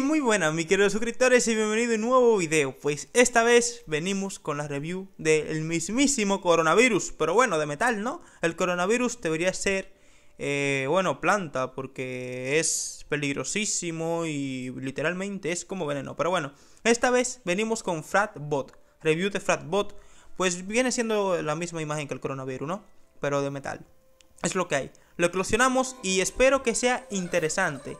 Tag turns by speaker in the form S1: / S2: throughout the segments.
S1: muy buenas mis queridos suscriptores y bienvenido a un nuevo video Pues esta vez venimos con la review del mismísimo coronavirus Pero bueno, de metal, ¿no? El coronavirus debería ser, eh, bueno, planta Porque es peligrosísimo y literalmente es como veneno Pero bueno, esta vez venimos con Fratbot Review de Fratbot Pues viene siendo la misma imagen que el coronavirus, ¿no? Pero de metal Es lo que hay Lo eclosionamos y espero que sea interesante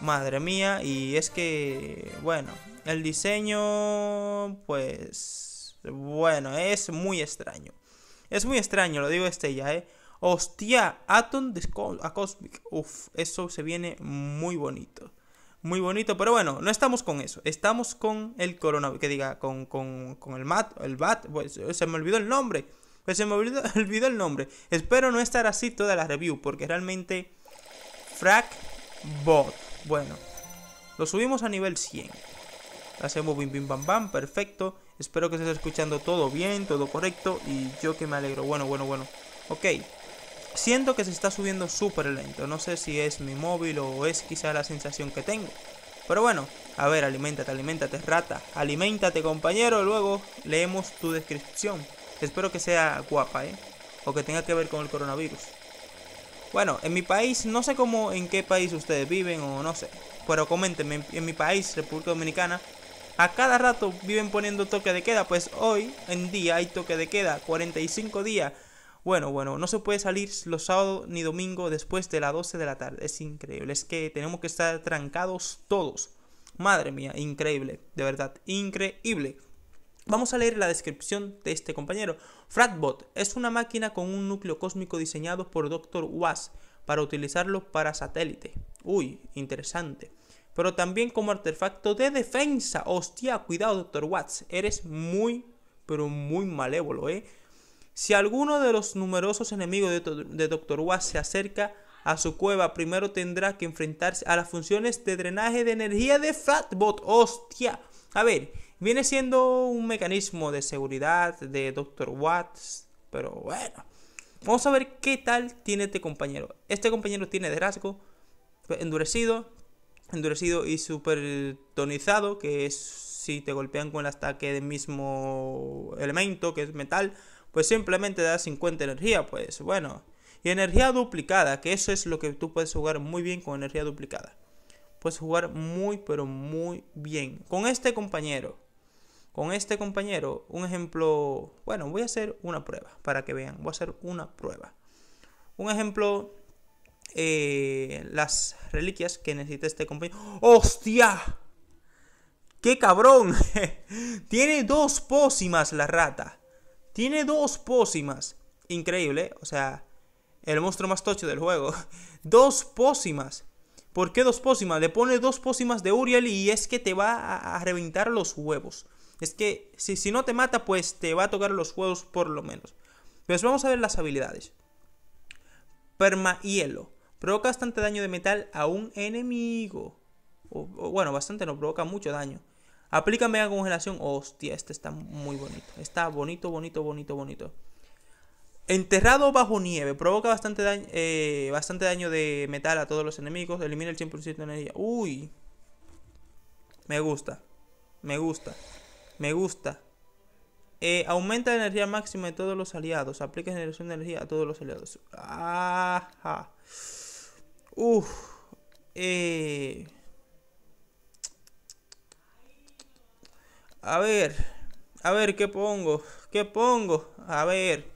S1: Madre mía, y es que, bueno, el diseño, pues, bueno, es muy extraño. Es muy extraño, lo digo este ya, ¿eh? Hostia, Atom a Cosmic. Uf, eso se viene muy bonito. Muy bonito, pero bueno, no estamos con eso. Estamos con el coronavirus. Que diga, con, el MAT, el BAT. Pues, se me olvidó el nombre. Pues se me olvidó, el nombre. Espero no estar así toda la review, porque realmente. Bot bueno, lo subimos a nivel 100. Hacemos bim bim bam bam, perfecto. Espero que estés escuchando todo bien, todo correcto y yo que me alegro. Bueno, bueno, bueno. Ok. Siento que se está subiendo súper lento. No sé si es mi móvil o es quizá la sensación que tengo. Pero bueno, a ver, alimentate, alimentate, rata. Alimentate, compañero. Luego leemos tu descripción. Espero que sea guapa, ¿eh? O que tenga que ver con el coronavirus. Bueno, en mi país, no sé cómo, en qué país ustedes viven o no sé, pero coméntenme, en mi país, República Dominicana, a cada rato viven poniendo toque de queda, pues hoy en día hay toque de queda, 45 días. Bueno, bueno, no se puede salir los sábados ni domingo después de las 12 de la tarde. Es increíble, es que tenemos que estar trancados todos. Madre mía, increíble, de verdad, increíble. Vamos a leer la descripción de este compañero. Fratbot es una máquina con un núcleo cósmico diseñado por Dr. Watts para utilizarlo para satélite. Uy, interesante. Pero también como artefacto de defensa. Hostia, cuidado, Dr. Watts. Eres muy, pero muy malévolo, ¿eh? Si alguno de los numerosos enemigos de, de Dr. Watts se acerca a su cueva, primero tendrá que enfrentarse a las funciones de drenaje de energía de Fratbot. Hostia. A ver, Viene siendo un mecanismo de seguridad de Dr. Watts, pero bueno. Vamos a ver qué tal tiene este compañero. Este compañero tiene rasgo endurecido, endurecido y super tonizado, que es si te golpean con el ataque del mismo elemento, que es metal, pues simplemente da 50 energía, pues bueno. Y energía duplicada, que eso es lo que tú puedes jugar muy bien con energía duplicada. Puedes jugar muy, pero muy bien con este compañero con este compañero, un ejemplo, bueno, voy a hacer una prueba para que vean, voy a hacer una prueba. Un ejemplo, eh, las reliquias que necesita este compañero. ¡Hostia! ¡Qué cabrón! Tiene dos pócimas la rata. Tiene dos pócimas. Increíble, o sea, el monstruo más tocho del juego. dos pócimas. ¿Por qué dos pócimas? Le pone dos pócimas de Uriel y es que te va a reventar los huevos es que si, si no te mata, pues te va a tocar los juegos por lo menos. Pues vamos a ver las habilidades. Perma hielo. Provoca bastante daño de metal a un enemigo. bueno, bastante no, provoca mucho daño. Aplica mega congelación. Hostia, este está muy bonito. Está bonito, bonito, bonito, bonito. Enterrado bajo nieve. Provoca bastante eh, bastante daño de metal a todos los enemigos. Elimina el 100% de energía. Uy. Me gusta. Me gusta. Me gusta. Eh, aumenta la energía máxima de todos los aliados. Aplica generación de energía a todos los aliados. Ajá. Uf. Eh. A ver. A ver, ¿qué pongo? ¿Qué pongo? A ver.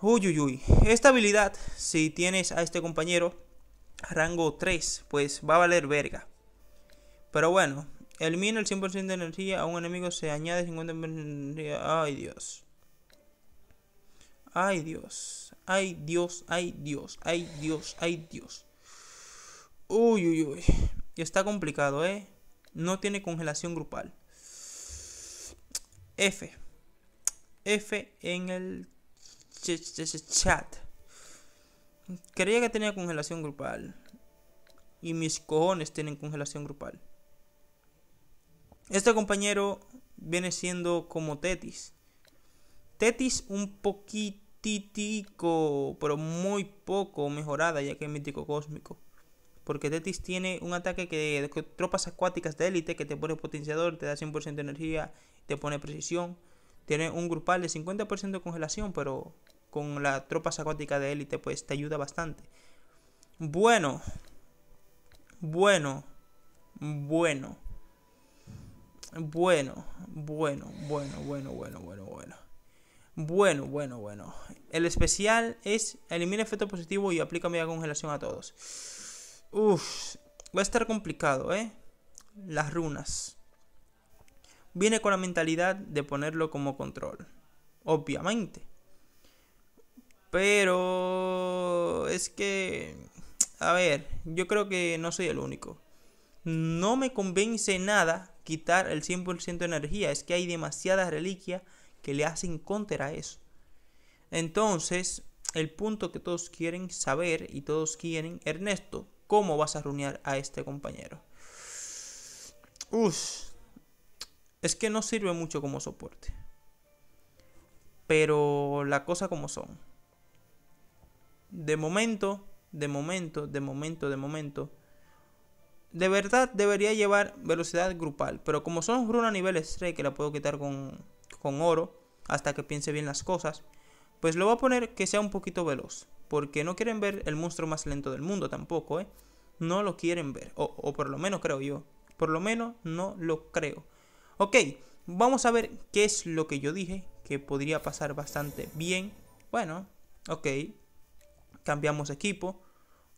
S1: Uy, uy, uy. Esta habilidad, si tienes a este compañero rango 3, pues va a valer verga. Pero bueno, Elimina el 100% de energía a un enemigo, se añade 50% de energía. Ay Dios. Ay Dios. Ay Dios, ay Dios, ay Dios, ay Dios. Uy, uy, uy. está complicado, ¿eh? No tiene congelación grupal. F. F en el chat. Creía que tenía congelación grupal. Y mis cojones tienen congelación grupal. Este compañero viene siendo como Tetis. Tetis un poquitico, pero muy poco mejorada, ya que es mítico cósmico. Porque Tetis tiene un ataque que tropas acuáticas de élite que te pone potenciador, te da 100% de energía, te pone precisión. Tiene un grupal de 50% de congelación, pero con las tropas acuáticas de élite pues te ayuda bastante. Bueno. Bueno. Bueno. Bueno, bueno, bueno, bueno, bueno, bueno, bueno. Bueno, bueno, bueno. El especial es elimina efecto positivo y aplica media congelación a todos. Uff, va a estar complicado, ¿eh? Las runas. Viene con la mentalidad de ponerlo como control. Obviamente. Pero... Es que... A ver, yo creo que no soy el único no me convence nada quitar el 100% de energía. Es que hay demasiadas reliquias que le hacen contra a eso. Entonces, el punto que todos quieren saber y todos quieren, Ernesto, ¿cómo vas a reunir a este compañero? Uf, es que no sirve mucho como soporte. Pero la cosa como son. De momento, de momento, de momento, de momento, de verdad debería llevar velocidad grupal, pero como son a nivel 3 que la puedo quitar con, oro hasta que piense bien las cosas, pues lo voy a poner que sea un poquito veloz, porque no quieren ver el monstruo más lento del mundo tampoco, ¿eh? No lo quieren ver, o, o por lo menos creo yo, por lo menos no lo creo. Ok, vamos a ver qué es lo que yo dije, que podría pasar bastante bien. Bueno, ok, cambiamos equipo,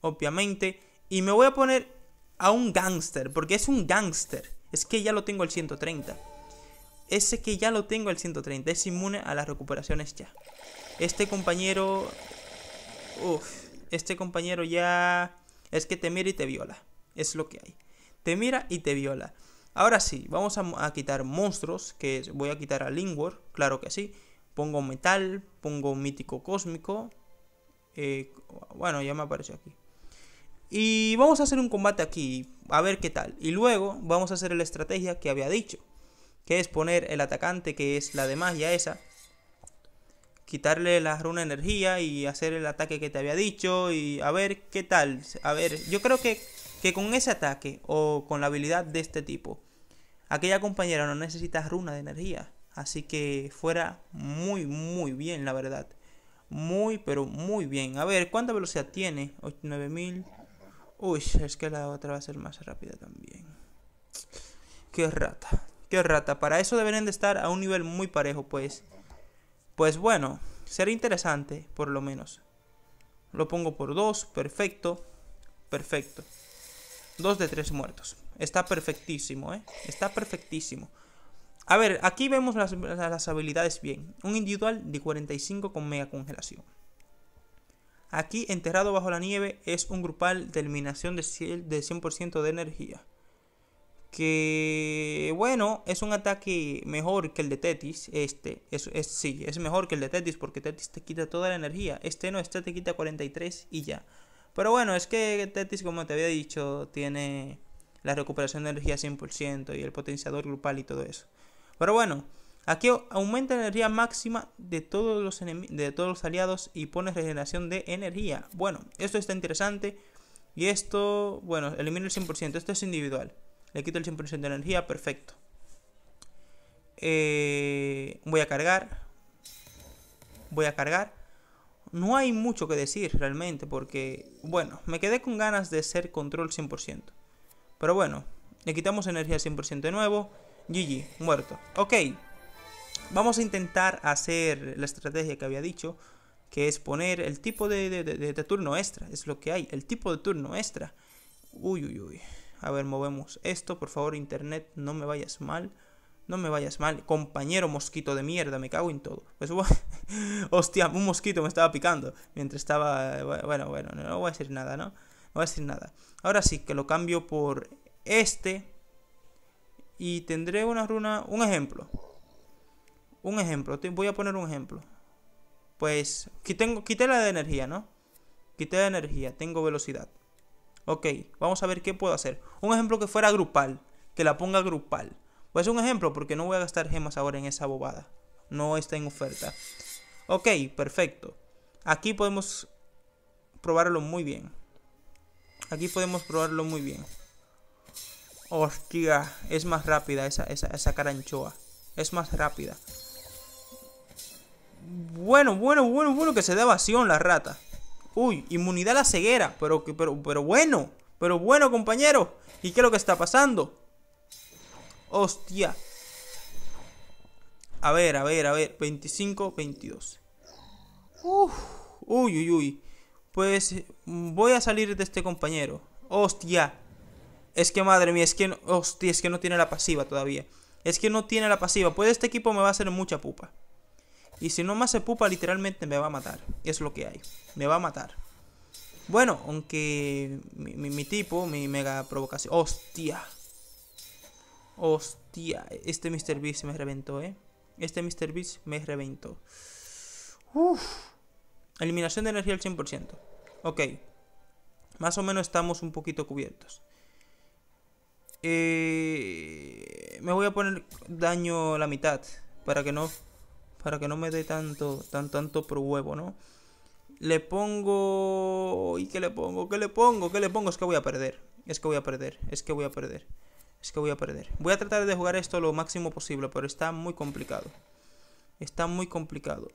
S1: obviamente, y me voy a poner a un gángster, porque es un gángster. Es que ya lo tengo el 130. Ese que ya lo tengo el 130, es inmune a las recuperaciones ya. Este compañero... Uf, este compañero ya... Es que te mira y te viola. Es lo que hay. Te mira y te viola. Ahora sí, vamos a, quitar monstruos, que voy a quitar a Lingwar, claro que sí. Pongo metal, pongo mítico cósmico. Eh, bueno, ya me apareció aquí. Y vamos a hacer un combate aquí, a ver qué tal. Y luego vamos a hacer la estrategia que había dicho, que es poner el atacante, que es la de magia esa, quitarle la runa energía y hacer el ataque que te había dicho y a ver qué tal. A ver, yo creo que, que con ese ataque o con la habilidad de este tipo, aquella compañera no necesita runa de energía. Así que fuera muy, muy bien, la verdad. Muy, pero muy bien. A ver, ¿cuánta velocidad tiene? 9000. Uy, es que la otra va a ser más rápida también. Qué rata, qué rata. Para eso deberían de estar a un nivel muy parejo, pues. Pues bueno, será interesante, por lo menos. Lo pongo por dos, perfecto. Perfecto. Dos de tres muertos. Está perfectísimo, ¿eh? Está perfectísimo. A ver, aquí vemos las, las habilidades bien. Un individual de 45 con mega congelación. Aquí, enterrado bajo la nieve, es un grupal de eliminación de 100% de energía. Que bueno, es un ataque mejor que el de Tetis. Este, es, sí, es mejor que el de Tetis porque Tetis te quita toda la energía. Este no, este te quita 43 y ya. Pero bueno, es que Tetis, como te había dicho, tiene la recuperación de energía 100% y el potenciador grupal y todo eso. Pero bueno, Aquí aumenta la energía máxima de todos los, de todos los aliados y pone regeneración de energía. Bueno, esto está interesante. Y esto, bueno, elimino el 100%. Esto es individual. Le quito el 100% de energía, perfecto. Eh, voy a cargar. Voy a cargar. No hay mucho que decir realmente porque, bueno, me quedé con ganas de ser control 100%. Pero bueno, le quitamos energía 100% de nuevo. GG, muerto. Ok vamos a intentar hacer la estrategia que había dicho, que es poner el tipo de, turno extra, es lo que hay, el tipo de turno extra. Uy, uy, uy. A ver, movemos esto, por favor, internet, no me vayas mal. No me vayas mal, compañero mosquito de mierda, me cago en todo. Pues, hostia, un mosquito me estaba picando mientras estaba... Bueno, bueno, no, no voy a decir nada, ¿no? No voy a decir nada. Ahora sí, que lo cambio por este. Y tendré una runa... Un ejemplo. Un ejemplo, te voy a poner un ejemplo. Pues quité la de energía, ¿no? Quité la de energía, tengo velocidad. Ok, vamos a ver qué puedo hacer. Un ejemplo que fuera grupal, que la ponga grupal. Pues un ejemplo porque no voy a gastar gemas ahora en esa bobada. No está en oferta. Ok, perfecto. Aquí podemos probarlo muy bien. Aquí podemos probarlo muy bien. Hostia, es más rápida esa, esa caranchoa. Es más rápida bueno, bueno, bueno, bueno que se da evasión la rata. Uy, inmunidad a la ceguera. Pero, pero, pero bueno. Pero bueno, compañero. ¿Y qué es lo que está pasando? Hostia. A ver, a ver, a ver. 25, 22. Uy, uy, uy. Pues mm, voy a salir de este compañero. Hostia. Es que madre mía, es que hostia, es que no tiene la pasiva todavía. Es que no tiene la pasiva. Pues este equipo me va a hacer mucha pupa. Y si no me se pupa, literalmente me va a matar. Es lo que hay. Me va a matar. Bueno, aunque mi, tipo, mi mega provocación. ¡Hostia! ¡Hostia! Este Mr. Beast me reventó, ¿eh? Este Mr. Beast me reventó. ¡Uf! Eliminación de energía al 100%. Ok. Más o menos estamos un poquito cubiertos. Eh, me voy a poner daño la mitad para que no para que no me dé tanto, tan, tanto por huevo, ¿no? Le pongo... ¿Y qué le pongo? ¿Qué le pongo? ¿Qué le pongo? Es que voy a perder. Es que voy a perder. Es que voy a perder. Es que voy a perder. Voy a tratar de jugar esto lo máximo posible, pero está muy complicado. Está muy complicado.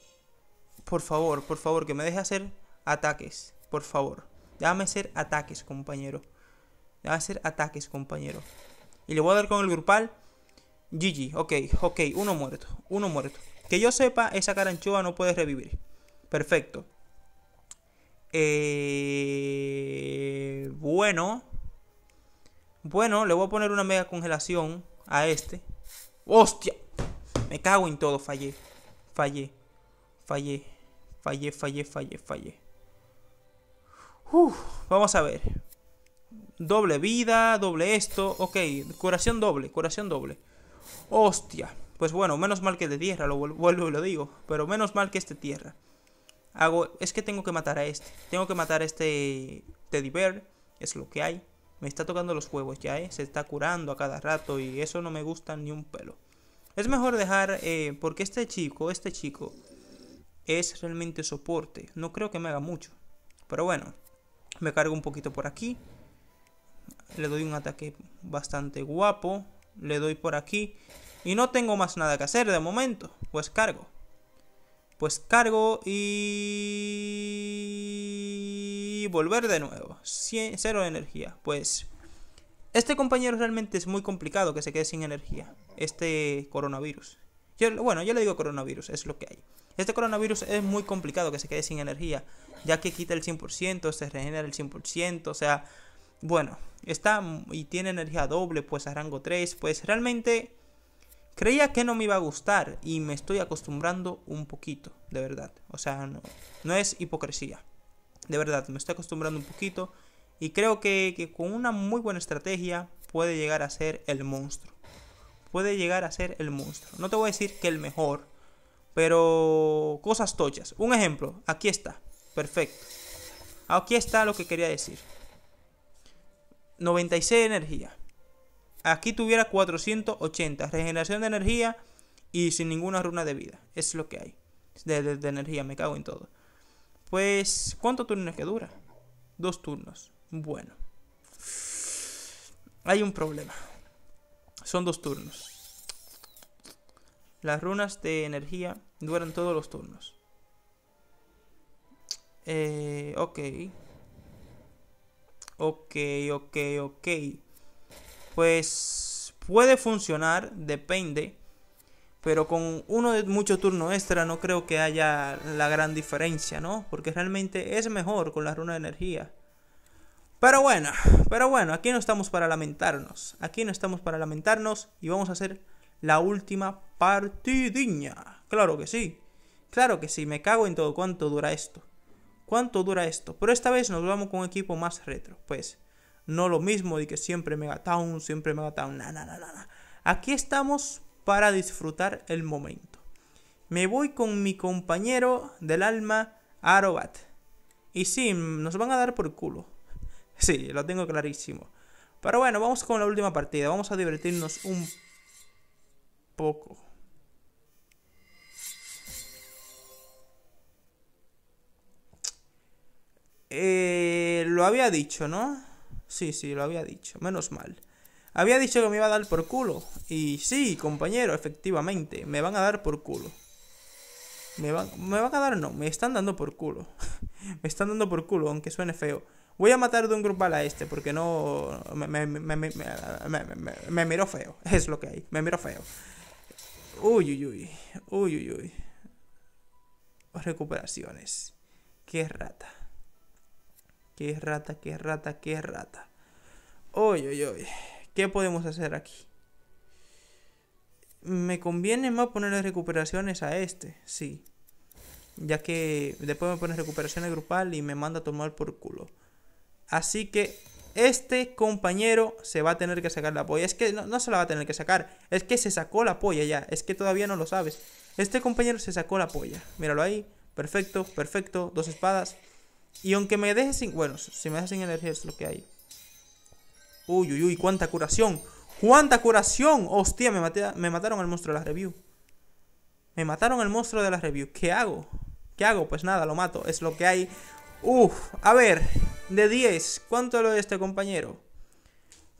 S1: Por favor, por favor, que me deje hacer ataques. Por favor. Déjame hacer ataques, compañero. Déjame hacer ataques, compañero. Y le voy a dar con el grupal. GG, ok, ok, uno muerto, uno muerto. Que yo sepa, esa caranchoa no puede revivir. Perfecto. Eh, bueno. Bueno, le voy a poner una mega congelación a este. ¡Hostia! Me cago en todo, fallé. Fallé. Fallé. Fallé, fallé, fallé, fallé. Uf, vamos a ver. Doble vida, doble esto. Ok, curación doble, curación doble. Hostia. Pues bueno, menos mal que de tierra, lo vuelvo y lo digo. Pero menos mal que este tierra. Hago, es que tengo que matar a este. Tengo que matar a este teddy bear. Es lo que hay. Me está tocando los huevos ya, ¿eh? Se está curando a cada rato y eso no me gusta ni un pelo. Es mejor dejar, eh, porque este chico, este chico, es realmente soporte. No creo que me haga mucho. Pero bueno, me cargo un poquito por aquí. Le doy un ataque bastante guapo. Le doy por aquí. Y no tengo más nada que hacer de momento. Pues cargo. Pues cargo y... Volver de nuevo. Cero energía. Pues... Este compañero realmente es muy complicado que se quede sin energía. Este coronavirus. bueno, yo le digo coronavirus, es lo que hay. Este coronavirus es muy complicado que se quede sin energía, ya que quita el 100%, se regenera el 100%, o sea, bueno, está y tiene energía doble, pues a rango 3, pues realmente Creía que no me iba a gustar y me estoy acostumbrando un poquito, de verdad. O sea, no, no es hipocresía. De verdad, me estoy acostumbrando un poquito y creo que, que con una muy buena estrategia puede llegar a ser el monstruo. Puede llegar a ser el monstruo. No te voy a decir que el mejor, pero cosas tochas. Un ejemplo, aquí está. Perfecto. Aquí está lo que quería decir. 96 de energía. Aquí tuviera 480. Regeneración de energía y sin ninguna runa de vida. Es lo que hay. De, energía, me cago en todo. Pues, ¿cuántos turnos que dura? Dos turnos. Bueno. Hay un problema. Son dos turnos. Las runas de energía duran todos los turnos. Eh, ok. Ok, ok, ok pues puede funcionar, depende. Pero con uno de mucho turno extra no creo que haya la gran diferencia, ¿no? Porque realmente es mejor con la runa de energía. Pero bueno, pero bueno, aquí no estamos para lamentarnos. Aquí no estamos para lamentarnos y vamos a hacer la última partidiña. Claro que sí. Claro que sí, me cago en todo. ¿Cuánto dura esto? ¿Cuánto dura esto? Pero esta vez nos vamos con un equipo más retro. Pues no lo mismo de que siempre Megatown, siempre Megatown, na, na, na, na. Aquí estamos para disfrutar el momento. Me voy con mi compañero del alma, Arobat. Y sí, nos van a dar por culo. Sí, lo tengo clarísimo. Pero bueno, vamos con la última partida. Vamos a divertirnos un poco. Eh, lo había dicho, ¿no? Sí, sí, lo había dicho, menos mal. Había dicho que me iba a dar por culo. Y sí, compañero, efectivamente, me van a dar por culo. Me van, a dar, no, me están dando por culo. me están dando por culo, aunque suene feo. Voy a matar de un grupal a este porque no. Me, me, me miró feo. Es lo que hay. Me miro feo. Uy, uy, uy. Uy, uy, uy. Recuperaciones. Qué rata. Qué rata, qué rata, qué rata. Uy, oye, uy ¿Qué podemos hacer aquí? Me conviene más ponerle recuperaciones a este, sí. Ya que después me pone recuperaciones grupal y me manda a tomar por culo. Así que este compañero se va a tener que sacar la polla. Es que no, no, se la va a tener que sacar. Es que se sacó la polla ya. Es que todavía no lo sabes. Este compañero se sacó la polla. Míralo ahí. Perfecto, perfecto. Dos espadas. Y aunque me deje sin... Bueno, si me deja sin energía es lo que hay. Uy, uy, uy, cuánta curación. ¡Cuánta curación! Hostia, me, me mataron al monstruo de la review. Me mataron el monstruo de la review. ¿Qué hago? ¿Qué hago? Pues nada, lo mato. Es lo que hay. Uf, a ver. De 10, ¿cuánto lo de este compañero?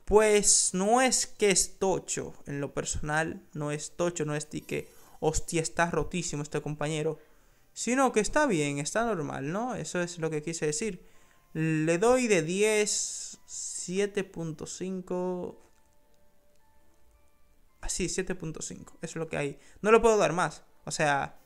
S1: Pues no es que es tocho. En lo personal, no es tocho, no es que... Hostia, está rotísimo este compañero sino que está bien, está normal, ¿no? Eso es lo que quise decir. Le doy de 10, 7.5. Así, 7.5. Es lo que hay. No le puedo dar más. O sea,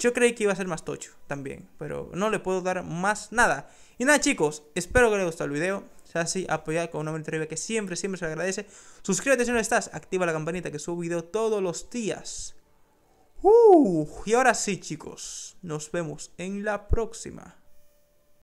S1: yo creí que iba a ser más tocho también, pero no le puedo dar más nada. Y nada, chicos, espero que les haya gustado el video. Si así, apoyar con una terrible que siempre, siempre se agradece. Suscríbete si no estás, activa la campanita que subo video todos los días y ahora sí, chicos, nos vemos en la próxima.